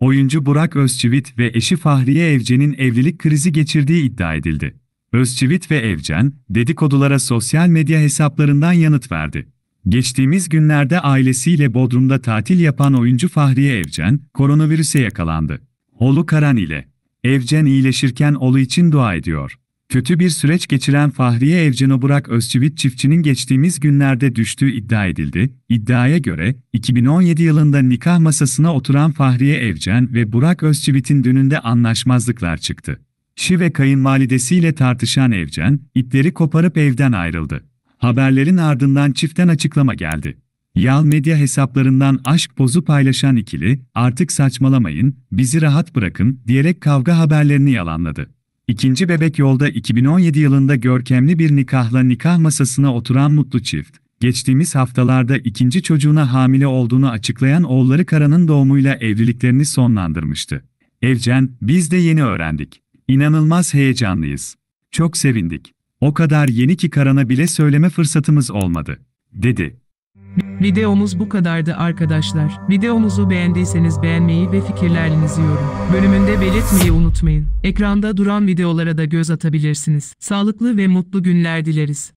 Oyuncu Burak Özçivit ve eşi Fahriye Evcen'in evlilik krizi geçirdiği iddia edildi. Özçivit ve Evcen, dedikodulara sosyal medya hesaplarından yanıt verdi. Geçtiğimiz günlerde ailesiyle Bodrum'da tatil yapan oyuncu Fahriye Evcen, koronavirüse yakalandı. Oğlu Karan ile. Evcen iyileşirken oğlu için dua ediyor. Kötü bir süreç geçiren Fahriye Evceno Burak Özçivit çiftçinin geçtiğimiz günlerde düştüğü iddia edildi. İddiaya göre, 2017 yılında nikah masasına oturan Fahriye Evcen ve Burak Özçivit'in dününde anlaşmazlıklar çıktı. Şi ve kayınvalidesiyle tartışan Evcen, ipleri koparıp evden ayrıldı. Haberlerin ardından çiftten açıklama geldi. Yal medya hesaplarından aşk pozu paylaşan ikili, artık saçmalamayın, bizi rahat bırakın diyerek kavga haberlerini yalanladı. İkinci bebek yolda 2017 yılında görkemli bir nikahla nikah masasına oturan mutlu çift, geçtiğimiz haftalarda ikinci çocuğuna hamile olduğunu açıklayan oğulları Kara'nın doğumuyla evliliklerini sonlandırmıştı. Evcen, biz de yeni öğrendik. İnanılmaz heyecanlıyız. Çok sevindik. O kadar yeni ki Karan'a bile söyleme fırsatımız olmadı, dedi. Videomuz bu kadardı arkadaşlar. Videomuzu beğendiyseniz beğenmeyi ve fikirlerinizi yorum bölümünde belirtmeyi unutmayın. Ekranda duran videolara da göz atabilirsiniz. Sağlıklı ve mutlu günler dileriz.